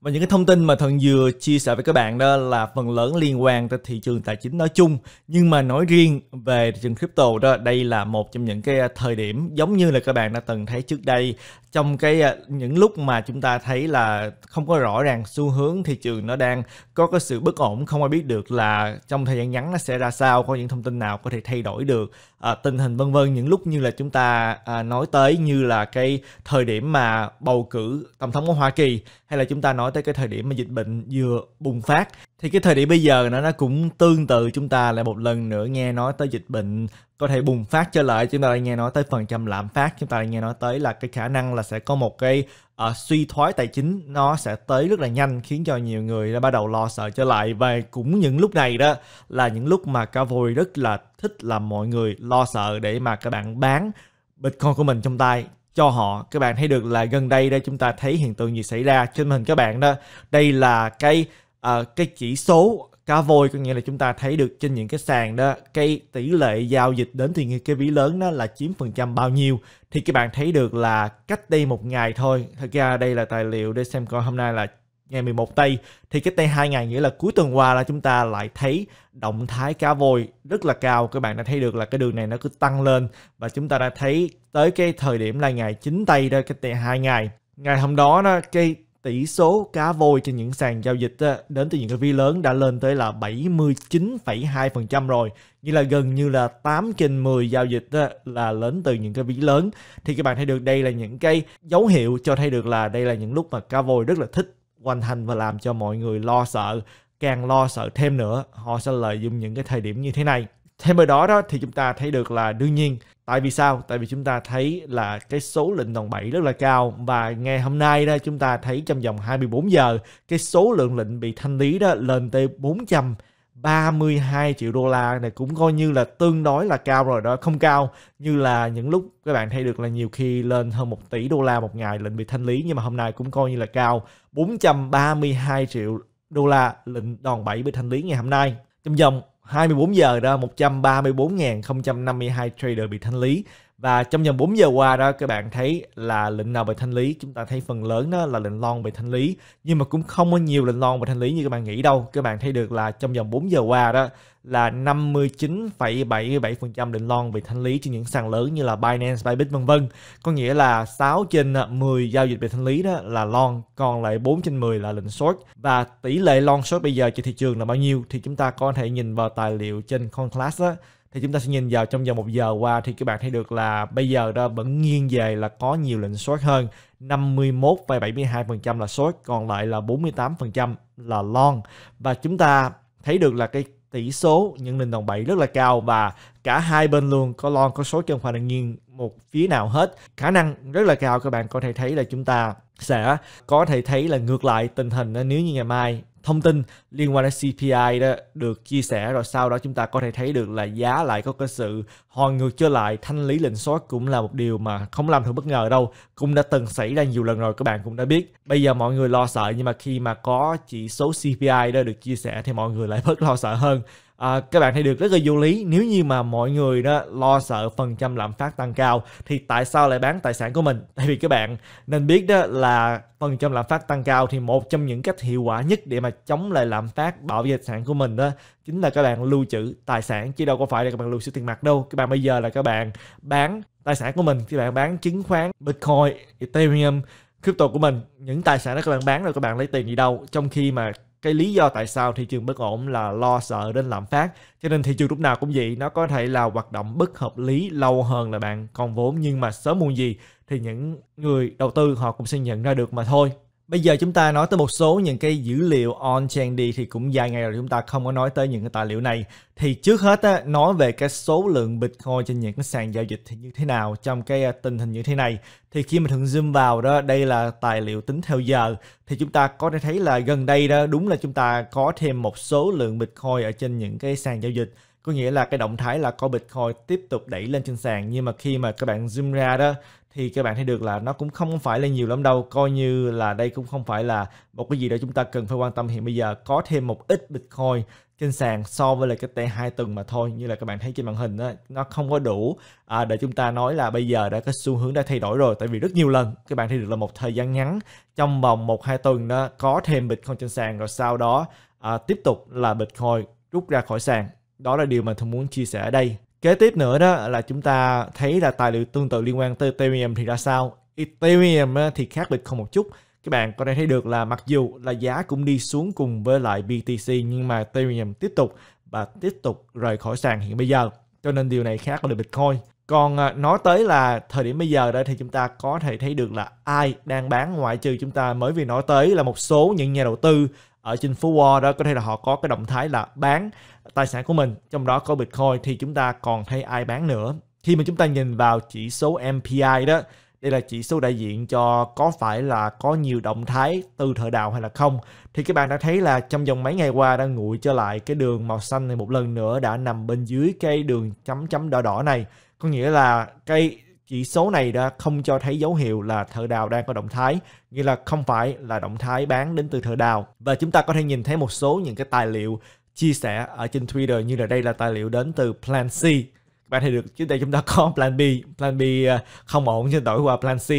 Và những cái thông tin mà Thần vừa chia sẻ với các bạn đó là phần lớn liên quan tới thị trường tài chính nói chung. Nhưng mà nói riêng về thị trường crypto đó, đây là một trong những cái à, thời điểm giống như là các bạn đã từng thấy trước đây. Trong cái à, những lúc mà chúng ta thấy là không có rõ ràng xu hướng thị trường nó đang có cái sự bất ổn, không ai biết được là trong thời gian ngắn nó sẽ ra sao, có những thông tin nào có thể thay đổi được, à, tình hình vân vân. Những lúc như là chúng ta à, nói tới như là cái thời điểm mà bầu cử tổng thống của Hoa Kỳ hay là chúng ta nói nói tới cái thời điểm mà dịch bệnh vừa bùng phát thì cái thời điểm bây giờ nó nó cũng tương tự chúng ta lại một lần nữa nghe nói tới dịch bệnh có thể bùng phát trở lại chúng ta lại nghe nói tới phần trăm lạm phát chúng ta lại nghe nói tới là cái khả năng là sẽ có một cái uh, suy thoái tài chính nó sẽ tới rất là nhanh khiến cho nhiều người đã bắt đầu lo sợ trở lại và cũng những lúc này đó là những lúc mà cá voi rất là thích làm mọi người lo sợ để mà các bạn bán Bitcoin của mình trong tay cho họ các bạn thấy được là gần đây đây chúng ta thấy hiện tượng gì xảy ra trên màn hình các bạn đó đây là cái uh, cái chỉ số cá voi có nghĩa là chúng ta thấy được trên những cái sàn đó cái tỷ lệ giao dịch đến từ những cái ví lớn đó là chiếm phần trăm bao nhiêu thì các bạn thấy được là cách đây một ngày thôi thật ra đây là tài liệu để xem coi hôm nay là ngày 11 Tây thì cách đây 2 ngày nghĩa là cuối tuần qua là chúng ta lại thấy động thái cá vôi rất là cao các bạn đã thấy được là cái đường này nó cứ tăng lên và chúng ta đã thấy tới cái thời điểm là ngày 9 Tây đó cách đây 2 ngày ngày hôm đó đó cái tỷ số cá vôi trên những sàn giao dịch đó, đến từ những cái vi lớn đã lên tới là 79,2% rồi như là gần như là 8 trên 10 giao dịch đó, là lớn từ những cái ví lớn thì các bạn thấy được đây là những cái dấu hiệu cho thấy được là đây là những lúc mà cá vôi rất là thích hoàn thành và làm cho mọi người lo sợ càng lo sợ thêm nữa họ sẽ lợi dụng những cái thời điểm như thế này thêm bởi đó đó thì chúng ta thấy được là đương nhiên tại vì sao tại vì chúng ta thấy là cái số lệnh đòn bẩy rất là cao và ngày hôm nay đó chúng ta thấy trong vòng 24 giờ cái số lượng lệnh bị thanh lý đó lên tới 400 32 triệu đô la này cũng coi như là tương đối là cao rồi đó không cao như là những lúc các bạn thấy được là nhiều khi lên hơn 1 tỷ đô la một ngày lệnh bị thanh lý nhưng mà hôm nay cũng coi như là cao 432 triệu đô la lệnh đòn bẩy bị thanh lý ngày hôm nay trong vòng 24 giờ đó 134.052 trader bị thanh lý và trong vòng 4 giờ qua đó các bạn thấy là lệnh nào bị thanh lý chúng ta thấy phần lớn đó là lệnh long bị thanh lý nhưng mà cũng không có nhiều lệnh long bị thanh lý như các bạn nghĩ đâu. Các bạn thấy được là trong vòng 4 giờ qua đó là 59,77% lệnh long bị thanh lý trên những sàn lớn như là Binance, Bybit vân vân. Có nghĩa là 6 trên 10 giao dịch bị thanh lý đó là long, còn lại 4 trên 10 là lệnh short. Và tỷ lệ long short bây giờ trên thị trường là bao nhiêu thì chúng ta có thể nhìn vào tài liệu trên Conclass đó thì chúng ta sẽ nhìn vào trong vòng một giờ qua thì các bạn thấy được là bây giờ đó vẫn nghiêng về là có nhiều lệnh short hơn 51,72% là short còn lại là 48% là long và chúng ta thấy được là cái tỷ số những nền đồng bảy rất là cao và cả hai bên luôn có long có số chứ không phải là nghiêng một phía nào hết khả năng rất là cao các bạn có thể thấy là chúng ta sẽ có thể thấy là ngược lại tình hình nếu như ngày mai thông tin liên quan đến CPI đó được chia sẻ rồi sau đó chúng ta có thể thấy được là giá lại có cái sự hồi ngược trở lại thanh lý lệnh short cũng là một điều mà không làm thường bất ngờ đâu cũng đã từng xảy ra nhiều lần rồi các bạn cũng đã biết bây giờ mọi người lo sợ nhưng mà khi mà có chỉ số CPI đó được chia sẻ thì mọi người lại bớt lo sợ hơn à, các bạn thấy được rất là vô lý nếu như mà mọi người đó lo sợ phần trăm lạm phát tăng cao thì tại sao lại bán tài sản của mình tại vì các bạn nên biết đó là phần trăm lạm phát tăng cao thì một trong những cách hiệu quả nhất để mà chống lại lạm phát bảo vệ tài sản của mình đó chính là các bạn lưu trữ tài sản chứ đâu có phải là các bạn lưu trữ tiền mặt đâu các bạn bây giờ là các bạn bán tài sản của mình các bạn bán chứng khoán bitcoin ethereum crypto của mình những tài sản đó các bạn bán rồi các bạn lấy tiền gì đâu trong khi mà cái lý do tại sao thị trường bất ổn là lo sợ đến lạm phát cho nên thị trường lúc nào cũng vậy nó có thể là hoạt động bất hợp lý lâu hơn là bạn còn vốn nhưng mà sớm muộn gì thì những người đầu tư họ cũng sẽ nhận ra được mà thôi Bây giờ chúng ta nói tới một số những cái dữ liệu on-chain đi thì cũng dài ngày rồi chúng ta không có nói tới những cái tài liệu này. Thì trước hết á, nói về cái số lượng Bitcoin trên những cái sàn giao dịch thì như thế nào trong cái à, tình hình như thế này. Thì khi mà thường zoom vào đó, đây là tài liệu tính theo giờ thì chúng ta có thể thấy là gần đây đó đúng là chúng ta có thêm một số lượng Bitcoin ở trên những cái sàn giao dịch có nghĩa là cái động thái là có Bitcoin tiếp tục đẩy lên trên sàn nhưng mà khi mà các bạn zoom ra đó thì các bạn thấy được là nó cũng không phải là nhiều lắm đâu coi như là đây cũng không phải là một cái gì đó chúng ta cần phải quan tâm hiện bây giờ có thêm một ít Bitcoin trên sàn so với lại cái tay hai tuần mà thôi như là các bạn thấy trên màn hình đó, nó không có đủ à, để chúng ta nói là bây giờ đã cái xu hướng đã thay đổi rồi tại vì rất nhiều lần các bạn thấy được là một thời gian ngắn trong vòng một hai tuần đó có thêm Bitcoin trên sàn rồi sau đó à, tiếp tục là Bitcoin rút ra khỏi sàn đó là điều mà tôi muốn chia sẻ ở đây Kế tiếp nữa đó là chúng ta thấy là tài liệu tương tự liên quan tới Ethereum thì ra sao. Ethereum thì khác biệt không một chút. Các bạn có thể thấy được là mặc dù là giá cũng đi xuống cùng với lại BTC nhưng mà Ethereum tiếp tục và tiếp tục rời khỏi sàn hiện bây giờ. Cho nên điều này khác với Bitcoin. Còn à, nói tới là thời điểm bây giờ đây thì chúng ta có thể thấy được là ai đang bán ngoại trừ chúng ta mới vì nói tới là một số những nhà đầu tư ở trên phố Wall đó có thể là họ có cái động thái là bán tài sản của mình, trong đó có Bitcoin thì chúng ta còn thấy ai bán nữa. Khi mà chúng ta nhìn vào chỉ số MPI đó, đây là chỉ số đại diện cho có phải là có nhiều động thái từ thợ đào hay là không thì các bạn đã thấy là trong vòng mấy ngày qua đã nguội trở lại cái đường màu xanh này một lần nữa đã nằm bên dưới cái đường chấm chấm đỏ đỏ này có nghĩa là cái chỉ số này đã không cho thấy dấu hiệu là thợ đào đang có động thái nghĩa là không phải là động thái bán đến từ thợ đào và chúng ta có thể nhìn thấy một số những cái tài liệu chia sẻ ở trên Twitter như là đây là tài liệu đến từ Plan C các bạn thấy được trước đây chúng ta có Plan B Plan B à, không ổn nhưng đổi qua Plan C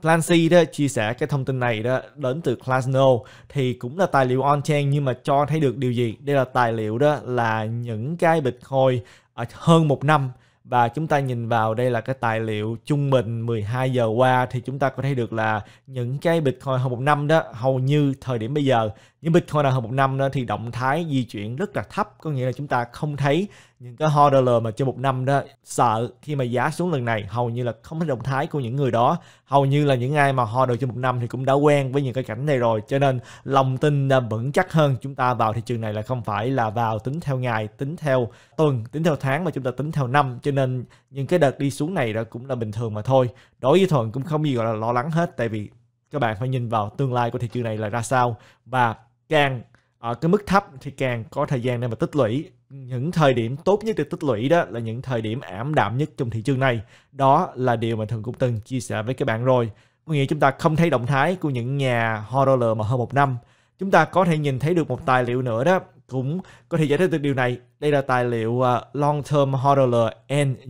Plan C đó chia sẻ cái thông tin này đó đến từ Classno thì cũng là tài liệu on-chain nhưng mà cho thấy được điều gì đây là tài liệu đó là những cái Bitcoin ở hơn một năm và chúng ta nhìn vào đây là cái tài liệu trung bình 12 giờ qua thì chúng ta có thể được là những cái Bitcoin hơn một năm đó hầu như thời điểm bây giờ những Bitcoin nào hơn một năm đó thì động thái di chuyển rất là thấp có nghĩa là chúng ta không thấy những cái holder mà chơi một năm đó sợ khi mà giá xuống lần này hầu như là không có động thái của những người đó hầu như là những ai mà holder chơi một năm thì cũng đã quen với những cái cảnh này rồi cho nên lòng tin vững chắc hơn chúng ta vào thị trường này là không phải là vào tính theo ngày tính theo tuần tính theo tháng mà chúng ta tính theo năm cho nên những cái đợt đi xuống này đó cũng là bình thường mà thôi đối với thuận cũng không gì gọi là lo lắng hết tại vì các bạn phải nhìn vào tương lai của thị trường này là ra sao và càng ở cái mức thấp thì càng có thời gian để mà tích lũy những thời điểm tốt nhất để tích lũy đó là những thời điểm ảm đạm nhất trong thị trường này. Đó là điều mà Thường cũng từng chia sẻ với các bạn rồi. Có nghĩa chúng ta không thấy động thái của những nhà horror mà hơn một năm. Chúng ta có thể nhìn thấy được một tài liệu nữa đó cũng có thể giải thích được điều này. Đây là tài liệu ờ, Long Term Horror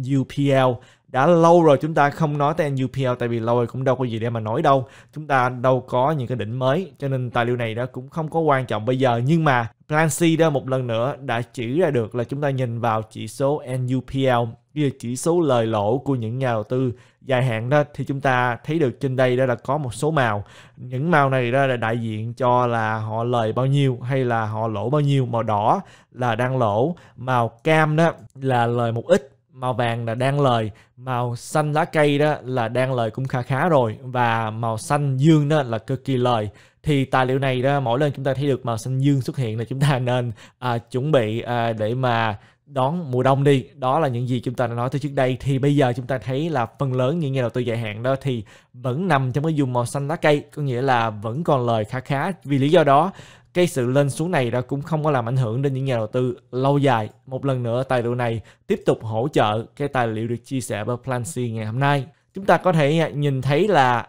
NUPL. Đã lâu rồi chúng ta không nói tới NUPL tại vì lâu rồi cũng đâu có gì để mà nói đâu. Chúng ta đâu có những cái đỉnh mới cho nên tài liệu này đó cũng không có quan trọng bây giờ nhưng mà Clancy đó một lần nữa đã chỉ ra được là chúng ta nhìn vào chỉ số NUPL, như chỉ số lời lỗ của những nhà đầu tư dài hạn đó thì chúng ta thấy được trên đây đó là có một số màu. Những màu này đó là đại diện cho là họ lời bao nhiêu hay là họ lỗ bao nhiêu. Màu đỏ là đang lỗ, màu cam đó là lời một ít, màu vàng là đang lời, màu xanh lá cây đó là đang lời cũng khá khá rồi và màu xanh dương đó là cực kỳ lời thì tài liệu này đó mỗi lần chúng ta thấy được màu xanh dương xuất hiện là chúng ta nên à, chuẩn bị à, để mà đón mùa đông đi đó là những gì chúng ta đã nói tới trước đây thì bây giờ chúng ta thấy là phần lớn những nhà đầu tư dài hạn đó thì vẫn nằm trong cái vùng màu xanh lá cây có nghĩa là vẫn còn lời khá khá vì lý do đó cái sự lên xuống này đó cũng không có làm ảnh hưởng đến những nhà đầu tư lâu dài một lần nữa tài liệu này tiếp tục hỗ trợ cái tài liệu được chia sẻ bởi Plancy ngày hôm nay chúng ta có thể nhìn thấy là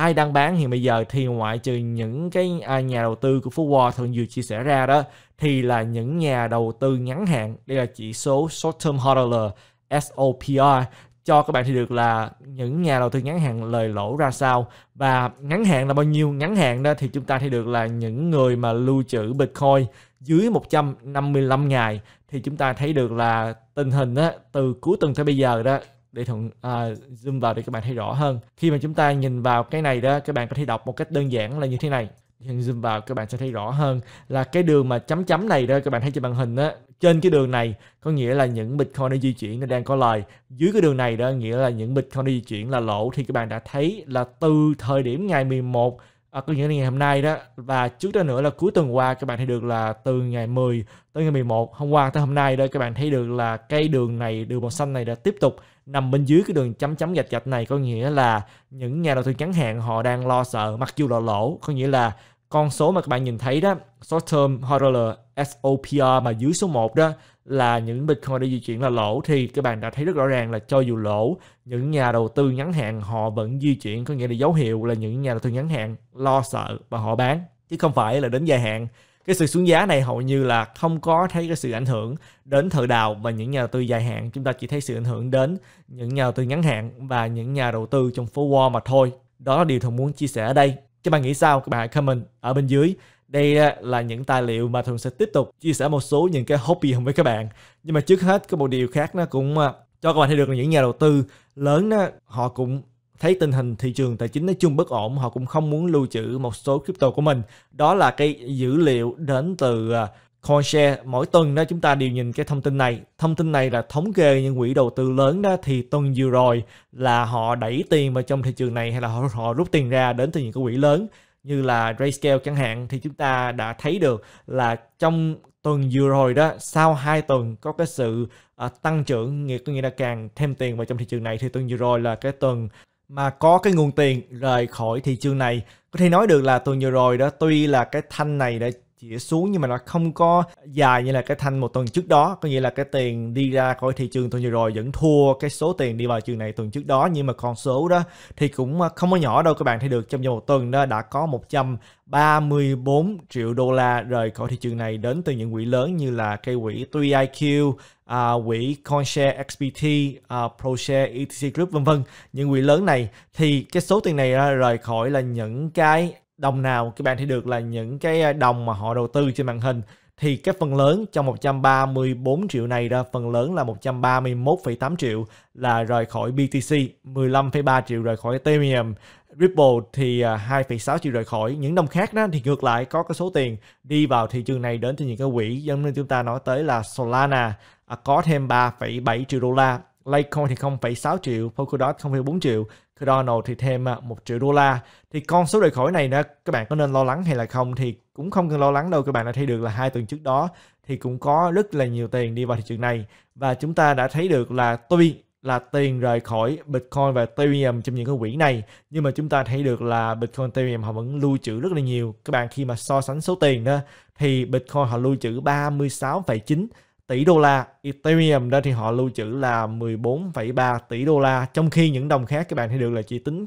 ai đang bán hiện bây giờ thì ngoại trừ những cái à, nhà đầu tư của Phú Hòa thường vừa chia sẻ ra đó thì là những nhà đầu tư ngắn hạn đây là chỉ số short term hodler SOPR cho các bạn thì được là những nhà đầu tư ngắn hạn lời lỗ ra sao và ngắn hạn là bao nhiêu ngắn hạn đó thì chúng ta thấy được là những người mà lưu trữ Bitcoin dưới 155 ngày thì chúng ta thấy được là tình hình đó, từ cuối tuần tới bây giờ đó để thuận à, zoom vào để các bạn thấy rõ hơn khi mà chúng ta nhìn vào cái này đó các bạn có thể đọc một cách đơn giản là như thế này nhưng zoom vào các bạn sẽ thấy rõ hơn là cái đường mà chấm chấm này đó các bạn thấy trên màn hình á trên cái đường này có nghĩa là những bitcoin đang di chuyển nó đang có lời dưới cái đường này đó nghĩa là những bitcoin đang di chuyển là lỗ thì các bạn đã thấy là từ thời điểm ngày 11 à, có nghĩa là ngày hôm nay đó và trước đó nữa là cuối tuần qua các bạn thấy được là từ ngày 10 tới ngày 11 hôm qua tới hôm nay đó các bạn thấy được là cái đường này đường màu xanh này đã tiếp tục nằm bên dưới cái đường chấm chấm gạch gạch này có nghĩa là những nhà đầu tư ngắn hạn họ đang lo sợ mặc dù là lỗ có nghĩa là con số mà các bạn nhìn thấy đó short term horror SOPR mà dưới số 1 đó là những Bitcoin đã di chuyển là lỗ thì các bạn đã thấy rất rõ ràng là cho dù lỗ những nhà đầu tư ngắn hạn họ vẫn di chuyển có nghĩa là dấu hiệu là những nhà đầu tư ngắn hạn lo sợ và họ bán chứ không phải là đến dài hạn cái sự xuống giá này hầu như là không có thấy cái sự ảnh hưởng đến thợ đào và những nhà đầu tư dài hạn chúng ta chỉ thấy sự ảnh hưởng đến những nhà đầu tư ngắn hạn và những nhà đầu tư trong phố Wall mà thôi đó là điều thường muốn chia sẻ ở đây các bạn nghĩ sao các bạn hãy comment ở bên dưới đây à, là những tài liệu mà thường sẽ tiếp tục chia sẻ một số những cái hobby với các bạn nhưng mà trước hết có một điều khác nó cũng à, cho các bạn thấy được là những nhà đầu tư lớn đó, họ cũng thấy tình hình thị trường tài chính nói chung bất ổn họ cũng không muốn lưu trữ một số crypto của mình đó là cái dữ liệu đến từ à, CoinShare mỗi tuần đó chúng ta đều nhìn cái thông tin này thông tin này là thống kê những quỹ đầu tư lớn đó thì tuần vừa rồi là họ đẩy tiền vào trong thị trường này hay là họ, họ rút tiền ra đến từ những cái quỹ lớn như là Grayscale chẳng hạn thì chúng ta đã thấy được là trong tuần vừa rồi đó sau 2 tuần có cái sự uh, tăng trưởng nghĩa có nghĩa là càng thêm tiền vào trong thị trường này thì tuần vừa rồi là cái tuần mà có cái nguồn tiền rời khỏi thị trường này có thể nói được là tuần vừa rồi đó tuy là cái thanh này đã chỉ xuống nhưng mà nó không có dài như là cái thanh một tuần trước đó có nghĩa là cái tiền đi ra khỏi thị trường tuần vừa rồi vẫn thua cái số tiền đi vào trường này tuần trước đó nhưng mà con số đó thì cũng à, không có nhỏ đâu các bạn thấy được trong vòng một tuần đó đã có 134 triệu đô la rời khỏi thị trường này đến từ những quỹ lớn như là cái quỹ 3IQ à, quỹ CoinShare XBT, à, ProShare ETC Group vân vân những quỹ lớn này thì cái số tiền này rời khỏi là những cái đồng nào các bạn thấy được là những cái à, đồng mà họ đầu tư trên màn hình thì cái phần lớn trong 134 triệu này ra phần lớn là 131,8 triệu là rời khỏi BTC, 15,3 triệu rời khỏi Ethereum, Ripple thì 2,6 à, triệu rời khỏi. Những đồng khác đó thì ngược lại có cái số tiền đi vào thị trường này đến từ những cái quỹ giống như chúng ta nói tới là Solana à, có thêm 3,7 triệu đô la, Litecoin thì 0,6 triệu, Polkadot 0,4 triệu Cardano thì thêm 1 à, triệu đô la. Thì con số rời khỏi này đó các bạn có nên lo lắng hay là không thì cũng không cần lo lắng đâu các bạn đã thấy được là hai tuần trước đó thì cũng có rất là nhiều tiền đi vào thị trường này và chúng ta đã thấy được là tuy là tiền rời khỏi Bitcoin và Ethereum trong những cái quỹ này nhưng mà chúng ta thấy được là Bitcoin Ethereum họ vẫn lưu trữ rất là nhiều các bạn khi mà so sánh số tiền đó thì Bitcoin họ lưu trữ 36,9 tỷ đô la. Ethereum đó thì họ lưu trữ là 14,3 tỷ đô la. Trong khi những đồng khác các bạn thấy được là chỉ tính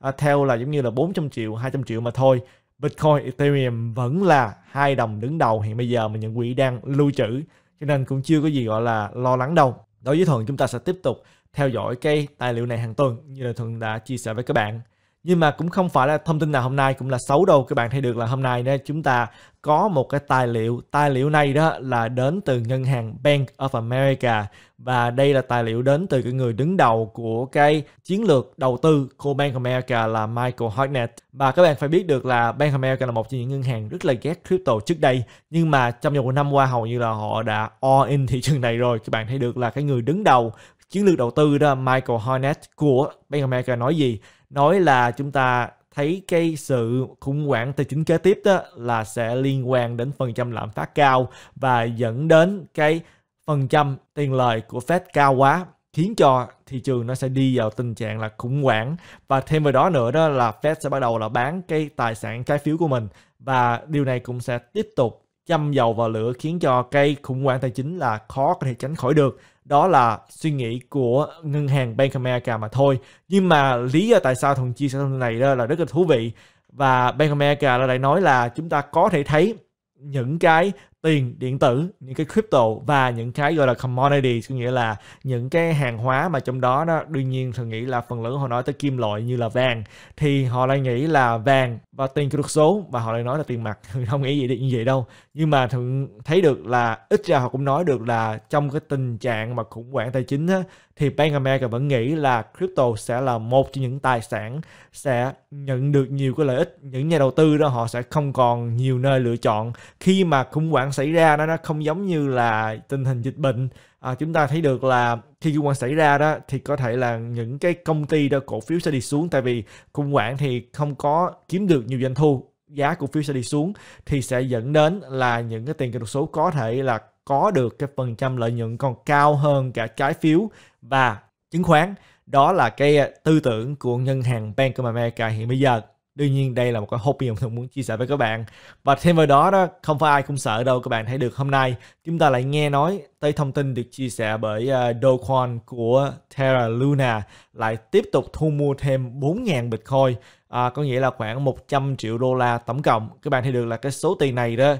à, theo là giống như là 400 triệu, 200 triệu mà thôi. Bitcoin, Ethereum vẫn là hai đồng đứng đầu hiện bây giờ mà những quỹ đang lưu trữ. Cho nên cũng chưa có gì gọi là lo lắng đâu. Đối với Thuận chúng ta sẽ tiếp tục theo dõi cái tài liệu này hàng tuần như là Thuận đã chia sẻ với các bạn nhưng mà cũng không phải là thông tin nào hôm nay cũng là xấu đâu các bạn thấy được là hôm nay đó chúng ta có một cái tài liệu tài liệu này đó là đến từ ngân hàng Bank of America và đây là tài liệu đến từ cái người đứng đầu của cái chiến lược đầu tư của Bank of America là Michael Hartnett và các bạn phải biết được là Bank of America là một trong những ngân hàng rất là ghét crypto trước đây nhưng mà trong vòng năm qua hầu như là họ đã all in thị trường này rồi các bạn thấy được là cái người đứng đầu chiến lược đầu tư đó Michael Hornet của Bank of America nói gì nói là chúng ta thấy cái sự khủng hoảng tài chính kế tiếp đó là sẽ liên quan đến phần trăm lạm phát cao và dẫn đến cái phần trăm tiền lời của Fed cao quá khiến cho thị trường nó sẽ đi vào tình trạng là khủng hoảng và thêm vào đó nữa đó là Fed sẽ bắt đầu là bán cái tài sản trái phiếu của mình và điều này cũng sẽ tiếp tục châm dầu vào lửa khiến cho cái khủng hoảng tài chính là khó có thể tránh khỏi được đó là suy nghĩ của ngân hàng Bank of America mà thôi nhưng mà lý do tại sao thùng chia sẻ thông tin này đó là rất là thú vị và Bank of America lại nói là chúng ta có thể thấy những cái tiền điện tử những cái crypto và những cái gọi là commodity có nghĩa là những cái hàng hóa mà trong đó đó đương nhiên thường nghĩ là phần lớn họ nói tới kim loại như là vàng thì họ lại nghĩ là vàng và tiền kỹ thuật số và họ lại nói là tiền mặt không nghĩ gì như vậy đâu nhưng mà thường thấy được là ít ra họ cũng nói được là trong cái tình trạng mà khủng hoảng tài chính á, thì Bank America vẫn nghĩ là crypto sẽ là một trong những tài sản sẽ nhận được nhiều cái lợi ích những nhà đầu tư đó họ sẽ không còn nhiều nơi lựa chọn khi mà khủng hoảng xảy ra đó nó không giống như là tình hình dịch bệnh à, chúng ta thấy được là khi khủng hoảng xảy ra đó thì có thể là những cái công ty đó cổ phiếu sẽ đi xuống tại vì khủng hoảng thì không có kiếm được nhiều doanh thu giá cổ phiếu sẽ đi xuống thì sẽ dẫn đến là những cái tiền kỹ thuật số có thể là có được cái phần trăm lợi nhuận còn cao hơn cả trái phiếu và chứng khoán đó là cái à, tư tưởng của ngân hàng Bank of America hiện bây giờ đương nhiên đây là một cái hobby mà tôi muốn chia sẻ với các bạn và thêm vào đó đó không phải ai cũng sợ đâu các bạn thấy được hôm nay chúng ta lại nghe nói tới thông tin được chia sẻ bởi uh, à, Dogecoin của Terra Luna lại tiếp tục thu mua thêm 4.000 Bitcoin à, có nghĩa là khoảng 100 triệu đô la tổng cộng các bạn thấy được là cái số tiền này đó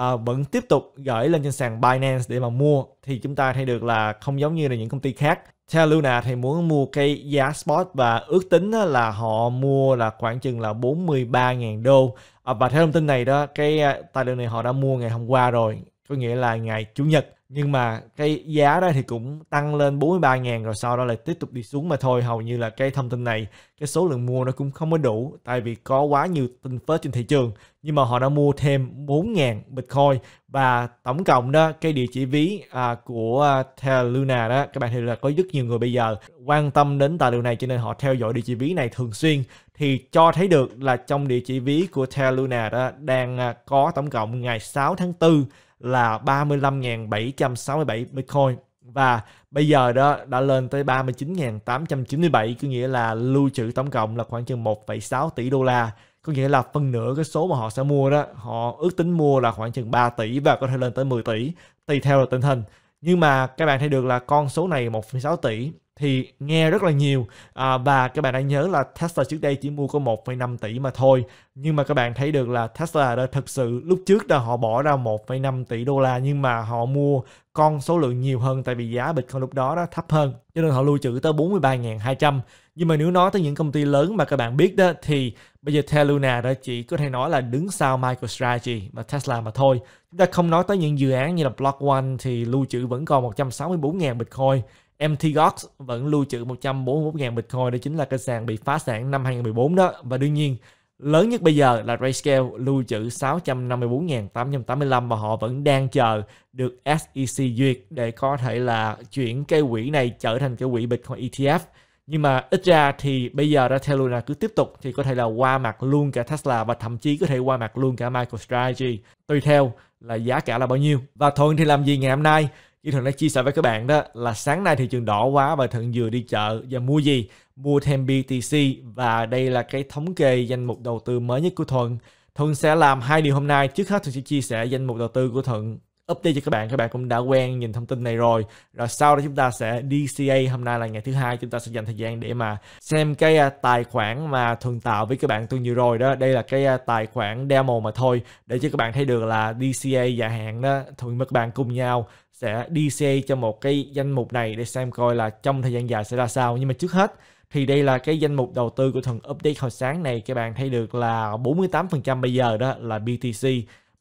uh, vẫn tiếp tục gửi lên trên sàn Binance để mà mua thì chúng ta thấy được là không giống như là những công ty khác. Theo Luna thì muốn mua cái giá spot và ước tính là họ mua là khoảng chừng là 43.000 đô. À, và theo thông tin này đó, cái ờ, tài liệu này họ đã mua ngày hôm qua rồi, có nghĩa là ngày Chủ nhật nhưng mà cái giá đó thì cũng tăng lên 43 000 rồi sau đó lại tiếp tục đi xuống mà thôi hầu như là cái thông tin này cái số lượng mua nó cũng không có đủ tại vì có quá nhiều tin phết trên thị trường nhưng mà họ đã mua thêm 4 000 Bitcoin và tổng cộng đó cái địa chỉ ví à, của à, Terra Luna đó các bạn thấy là có rất nhiều người bây giờ quan tâm đến tài liệu này cho nên họ theo dõi địa chỉ ví này thường xuyên thì cho thấy được là trong địa chỉ ví của Terra Luna đó đang à, có tổng cộng ngày 6 tháng 4 là 35.767 Bitcoin và bây giờ đó đã lên tới 39.897 có nghĩa là lưu trữ tổng cộng là khoảng chừng 1,6 tỷ đô la có nghĩa là phân nửa cái số mà họ sẽ mua đó họ ước tính mua là khoảng chừng 3 tỷ và có thể lên tới 10 tỷ tùy theo là tình hình nhưng mà các bạn thấy được là con số này 1,6 tỷ thì nghe rất là nhiều à, và các bạn đã nhớ là Tesla trước đây chỉ mua có 1,5 tỷ mà thôi nhưng mà các bạn thấy được là Tesla đã thực sự lúc trước là họ bỏ ra 1,5 tỷ đô la nhưng mà họ mua con số lượng nhiều hơn tại vì giá Bitcoin lúc đó đó thấp hơn cho nên họ lưu trữ tới 43.200 nhưng mà nếu nói tới những công ty lớn mà các bạn biết đó thì bây giờ theo Luna đó chỉ có thể nói là đứng sau MicroStrategy và Tesla mà thôi chúng ta không nói tới những dự án như là Block One thì lưu trữ vẫn còn 164.000 Bitcoin MTGOX vẫn lưu trữ 141.000 Bitcoin đó chính là cái sàn bị phá sản năm 2014 đó và đương nhiên lớn nhất bây giờ là RayScale lưu trữ 654.885 mà họ vẫn đang chờ được SEC duyệt để có thể là chuyển cái quỹ này trở thành cái quỹ Bitcoin ETF nhưng mà ít ra thì bây giờ ra theo Luna cứ tiếp tục thì có thể là qua mặt luôn cả Tesla và thậm chí có thể qua mặt luôn cả MicroStrategy tùy theo là giá cả là bao nhiêu và Thuận thì làm gì ngày hôm nay như thần đã chia sẻ với các bạn đó là sáng nay thị trường đỏ quá và thần vừa đi chợ và mua gì mua thêm BTC và đây là cái thống kê danh mục đầu tư mới nhất của thuận thuận sẽ làm hai điều hôm nay trước hết thuận sẽ chia sẻ danh mục đầu tư của thuận update cho các bạn các bạn cũng đã quen nhìn thông tin này rồi rồi sau đó chúng ta sẽ DCA hôm nay là ngày thứ hai chúng ta sẽ dành thời gian để mà xem cái à, tài khoản mà thuận tạo với các bạn tôi nhiều rồi đó đây là cái à, tài khoản demo mà thôi để cho các bạn thấy được là DCA dài hạn đó thuận với các bạn cùng nhau sẽ DC cho một cái danh mục này để xem coi là trong thời gian dài sẽ ra sao. Nhưng mà trước hết thì đây là cái danh mục đầu tư của thần update hồi sáng này các bạn thấy được là 48% bây giờ đó là BTC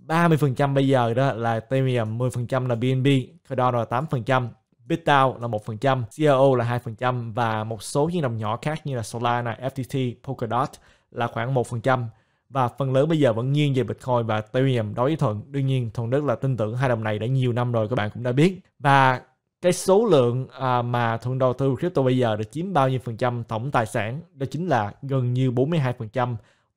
30% bây giờ đó là Ethereum 10% là BNB Cardano là 8% BitDAO là 1%, CRO là 2% và một số những đồng nhỏ khác như là Solana, FTT, Polkadot là khoảng 1% và phần lớn bây giờ vẫn nghiêng về Bitcoin và Ethereum đối với Thuận. Đương nhiên Thuận rất là tin tưởng hai đồng này đã nhiều năm rồi các bạn cũng đã biết. Và cái số lượng à, mà Thuận đầu tư crypto bây giờ được chiếm bao nhiêu phần trăm tổng tài sản đó chính là gần như 42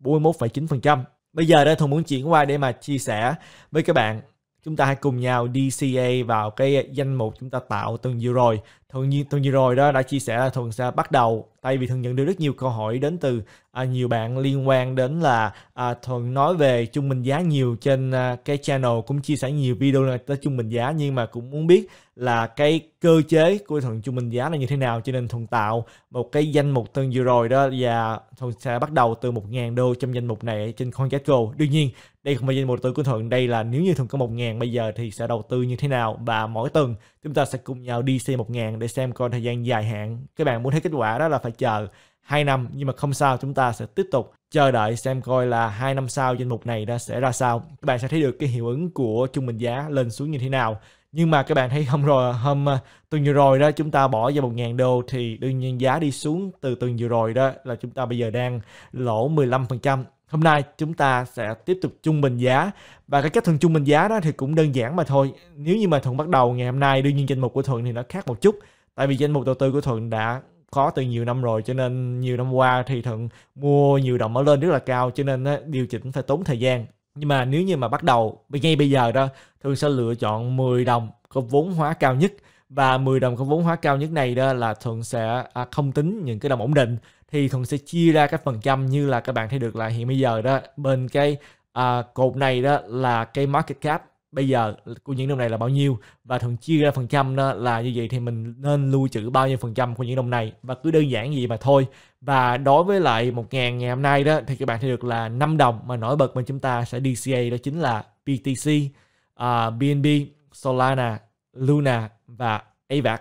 41,9 bây giờ đây Thuận muốn chuyển qua để mà chia sẻ với các bạn chúng ta hãy cùng nhau DCA vào cái danh mục chúng ta tạo tuần vừa rồi thường như, tuần vừa rồi đó đã chia sẻ là Thuận sẽ bắt đầu tại vì thường nhận được rất nhiều câu hỏi đến từ à, nhiều bạn liên quan đến là à, Thuận nói về trung bình giá nhiều trên à, cái channel cũng chia sẻ nhiều video là tới trung bình giá nhưng mà cũng muốn biết là cái cơ chế của Thuận trung bình giá là như thế nào cho nên Thuận tạo một cái danh mục tuần vừa rồi đó và Thuận sẽ bắt đầu từ 1.000 đô trong danh mục này trên CoinGecko. Đương nhiên đây không phải danh mục tư của Thuận đây là nếu như Thuận có 1.000 bây giờ thì sẽ đầu tư như thế nào và mỗi tuần chúng ta sẽ cùng nhau đi xem 1.000 để xem coi thời gian dài hạn các bạn muốn thấy kết quả đó là phải chờ 2 năm nhưng mà không sao chúng ta sẽ tiếp tục chờ đợi xem coi là hai năm sau danh mục này đã sẽ ra sao các bạn sẽ thấy được cái hiệu ứng của trung bình giá lên xuống như thế nào nhưng mà các bạn thấy hôm rồi hôm ờ, tuần vừa rồi đó chúng ta bỏ ra 1.000 đô thì đương nhiên giá đi xuống từ tuần vừa rồi đó là chúng ta bây giờ đang lỗ 15% Hôm nay chúng ta sẽ tiếp tục trung bình giá và cái cách thuận trung bình giá đó thì cũng đơn giản mà thôi. Nếu như mà Thuận bắt đầu ngày hôm nay đương nhiên danh mục của Thuận thì nó khác một chút. Tại vì danh mục đầu tư của Thuận đã có từ nhiều năm rồi cho nên nhiều năm qua thì Thuận mua nhiều đồng mở lên rất là cao cho nên điều chỉnh phải tốn thời gian. Nhưng mà nếu như mà bắt đầu ngay bây giờ đó Thuận sẽ lựa chọn 10 đồng có vốn hóa cao nhất và 10 đồng có vốn hóa cao nhất này đó là Thuận sẽ à, không tính những cái đồng ổn định thì thuận sẽ chia ra các phần trăm như là các bạn thấy được là hiện bây giờ đó bên cái à, cột này đó là cái market cap bây giờ của những đồng này là bao nhiêu và thuận chia ra phần trăm đó là như vậy thì mình nên lưu trữ bao nhiêu phần trăm của những đồng này và cứ đơn giản gì mà thôi và đối với lại 1.000 ngày hôm nay đó thì các bạn thấy được là 5 đồng mà nổi bật mà chúng ta sẽ DCA đó chính là BTC, uh, à, BNB, Solana, Luna và AVAX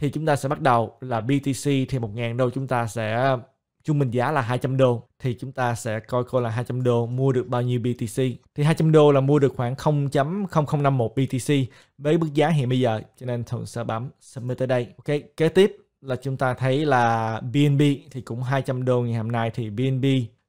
thì chúng ta sẽ bắt đầu là BTC thì 1.000 đô chúng ta sẽ trung bình giá là 200 đô thì chúng ta sẽ coi coi là 200 đô mua được bao nhiêu BTC. Thì 200 đô là mua được khoảng 0.0051 BTC với mức giá hiện bây giờ cho nên thường sẽ bấm submit tới đây. Ok, kế tiếp là chúng ta thấy là BNB thì cũng 200 đô ngày hôm nay thì BNB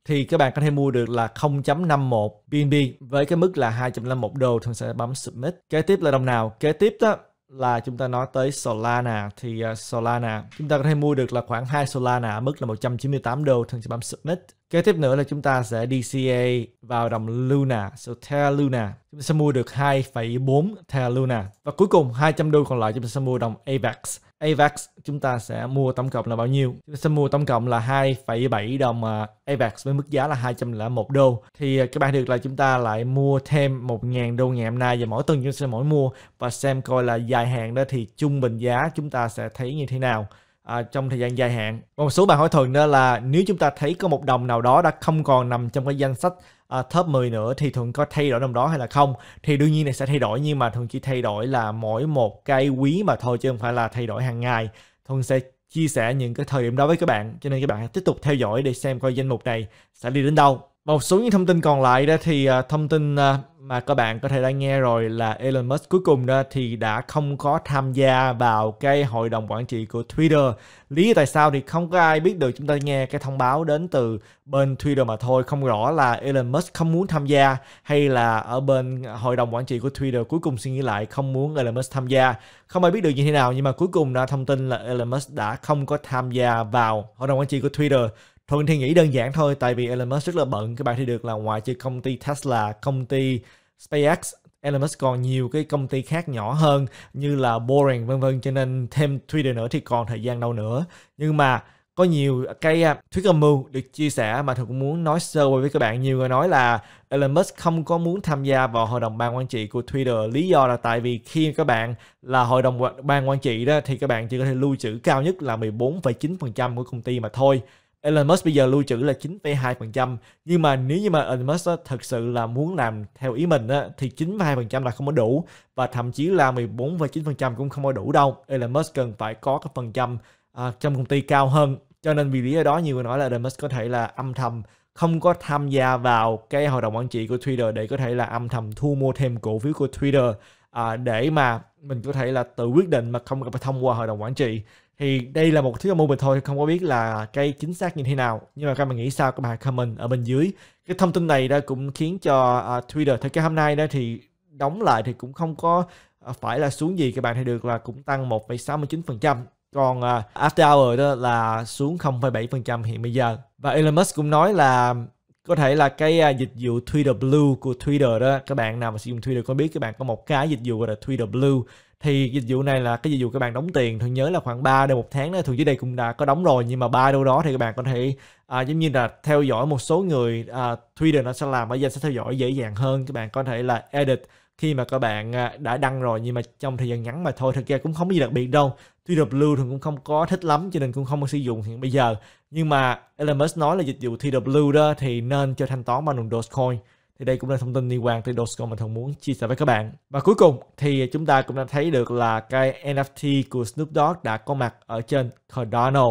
thì các bạn có thể mua được là 0.51 BNB với cái mức là 251 đô thường sẽ bấm submit. Kế tiếp là đồng nào? Kế tiếp đó là chúng ta nói tới Solana thì à, Solana chúng ta có thể mua được là khoảng 2 Solana ở mức là 198 đô thân cho bấm submit Kế tiếp nữa là chúng ta sẽ DCA vào đồng Luna, so Terra Luna. Chúng ta sẽ mua được 2,4 Terra Luna. Và cuối cùng 200 đô còn lại chúng ta sẽ mua đồng AVAX. AVAX chúng ta sẽ mua tổng cộng là bao nhiêu? Chúng ta sẽ mua tổng cộng là 2,7 đồng à, AVAX với mức giá là 201 đô. Thì à, các bạn được là chúng ta lại mua thêm 1.000 đô ngày hôm nay và mỗi tuần chúng ta sẽ mỗi mua và xem coi là dài hạn đó thì trung bình giá chúng ta sẽ thấy như thế nào à, trong thời gian dài hạn. Một số bạn hỏi thường đó là nếu chúng ta thấy có một đồng nào đó đã không còn nằm trong cái danh sách à, top 10 nữa thì thường có thay đổi đồng đó hay là không? Thì đương nhiên này sẽ thay đổi nhưng mà thường chỉ thay đổi là mỗi một cái quý mà thôi chứ không phải là thay đổi hàng ngày. Thường sẽ chia sẻ những cái thời điểm đó với các bạn cho nên các bạn tiếp tục theo dõi để xem coi danh mục này sẽ đi đến đâu một số những thông tin còn lại đó thì à, thông tin à, mà các bạn có thể đã nghe rồi là Elon Musk cuối cùng đó thì đã không có tham gia vào cái hội đồng quản trị của Twitter. Lý tại sao thì không có ai biết được chúng ta nghe cái thông báo đến từ bên Twitter mà thôi. Không rõ là Elon Musk không muốn tham gia hay là ở bên hội đồng quản trị của Twitter cuối cùng suy nghĩ lại không muốn Elon Musk tham gia. Không ai biết được như thế nào nhưng mà cuối cùng đã thông tin là Elon Musk đã không có tham gia vào hội đồng quản trị của Twitter. Thuận thì nghĩ đơn giản thôi tại vì Elon Musk rất là bận các bạn thì được là ngoài trừ công ty Tesla, công ty SpaceX Elon Musk còn nhiều cái công ty khác nhỏ hơn như là Boring vân vân cho nên thêm Twitter nữa thì còn thời gian đâu nữa. Nhưng mà có nhiều cái à, thuyết âm mưu được chia sẻ mà tôi cũng muốn nói sơ với các bạn nhiều người nói là Elon Musk không có muốn tham gia vào hội đồng ban quản trị của Twitter lý do là tại vì khi các bạn là hội đồng ban quản trị đó thì các bạn chỉ có thể lưu trữ cao nhất là 14,9% của công ty mà thôi Elon Musk bây giờ lưu trữ là 9,2% nhưng mà nếu như mà Elon Musk á, thật sự là muốn làm theo ý mình á, thì 9,2% là không có đủ và thậm chí là 14,9% cũng không có đủ đâu Elon Musk cần phải có cái phần trăm à, trong công ty cao hơn cho nên vì lý do đó nhiều người nói là Elon Musk có thể là âm thầm không có tham gia vào cái hội đồng quản trị của Twitter để có thể là âm thầm thu mua thêm cổ phiếu của Twitter à, để mà mình có thể là tự quyết định mà không cần phải thông qua hội đồng quản trị thì đây là một thứ âm bình thôi không có biết là cây chính xác như thế nào nhưng mà các bạn nghĩ sao các bạn comment ở bên dưới cái thông tin này đã cũng khiến cho uh, Twitter thời cái hôm nay đó thì đóng lại thì cũng không có à, phải là xuống gì các bạn thấy được là cũng tăng 1,69% còn uh, After Hour đó là xuống 0,7% hiện bây giờ và Elon Musk cũng nói là có thể là cái à, dịch vụ Twitter Blue của Twitter đó các bạn nào mà sử dụng Twitter có biết các bạn có một cái dịch vụ gọi là Twitter Blue thì dịch vụ này là cái dịch vụ các bạn đóng tiền thường nhớ là khoảng 3 đô một tháng đó thường dưới đây cũng đã có đóng rồi nhưng mà ba đô đó thì các bạn có thể à, giống như là theo dõi một số người à, Twitter nó sẽ làm ở danh sẽ theo dõi dễ dàng hơn các bạn có thể là edit khi mà các bạn à, đã đăng rồi nhưng mà trong thời gian ngắn mà thôi thực ra cũng không có gì đặc biệt đâu TW thì cũng không có thích lắm cho nên cũng không có sử dụng hiện bây giờ nhưng mà Elon nói là dịch vụ TW đó thì nên cho thanh toán bằng đồng Dogecoin thì đây cũng là thông tin liên quan tới Dogecoin mà thường muốn chia sẻ với các bạn và cuối cùng thì chúng ta cũng đã thấy được là cái NFT của Snoop Dogg đã có mặt ở trên Cardano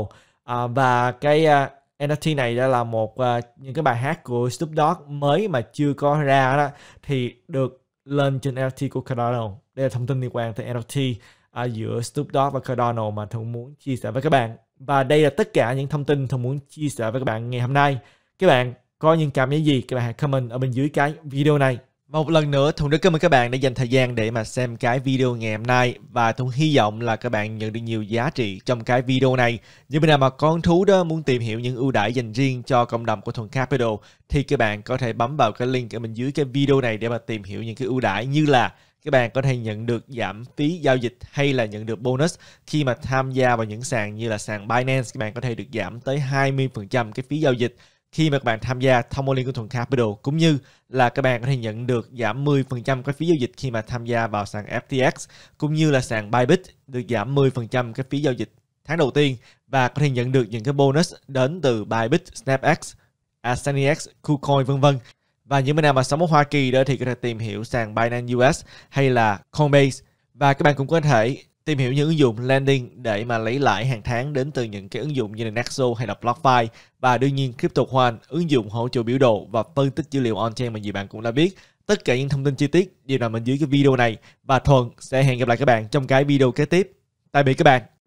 à, và cái uh, à, NFT này đã là một uh, những cái bài hát của Snoop Dogg mới mà chưa có ra đó thì được lên trên NFT của Cardano đây là thông tin liên quan tới NFT à, giữa Snoop Dogg và Cardano mà Thuận muốn chia sẻ với các bạn. Và đây là tất cả những thông tin Thuận muốn chia sẻ với các bạn ngày hôm nay. Các bạn có những cảm nhận gì các bạn hãy comment ở bên dưới cái video này. một lần nữa, thùng rất cảm ơn các bạn đã dành thời gian để mà xem cái video ngày hôm nay và thùng hy vọng là các bạn nhận được nhiều giá trị trong cái video này. Như bên nào mà con thú đó muốn tìm hiểu những ưu đãi dành riêng cho cộng đồng của Thuận Capital thì các bạn có thể bấm vào cái link ở bên dưới cái video này để mà tìm hiểu những cái ưu đãi như là các bạn có thể nhận được giảm phí giao dịch hay là nhận được bonus khi mà tham gia vào những sàn như là sàn Binance các bạn có thể được giảm tới 20% cái phí giao dịch khi mà các bạn tham gia thông qua liên của thuần capital cũng như là các bạn có thể nhận được giảm 10% cái phí giao dịch khi mà tham gia vào sàn FTX cũng như là sàn Bybit được giảm 10% cái phí giao dịch tháng đầu tiên và có thể nhận được những cái bonus đến từ Bybit, SnapX, AsaniX, KuCoin vân vân. Và những bên nào mà sống ở Hoa Kỳ đó thì có thể tìm hiểu sàn Binance US hay là Coinbase. Và các bạn cũng có thể tìm hiểu những ứng dụng lending để mà lấy lãi hàng tháng đến từ những cái ứng dụng như là Nexo hay là BlockFi và đương nhiên Crypto One, ứng dụng hỗ trợ biểu đồ và phân tích dữ liệu on-chain mà nhiều bạn cũng đã biết. Tất cả những thông tin chi tiết đều nằm bên dưới cái video này và Thuần sẽ hẹn gặp lại các bạn trong cái video kế tiếp. Tạm biệt các bạn.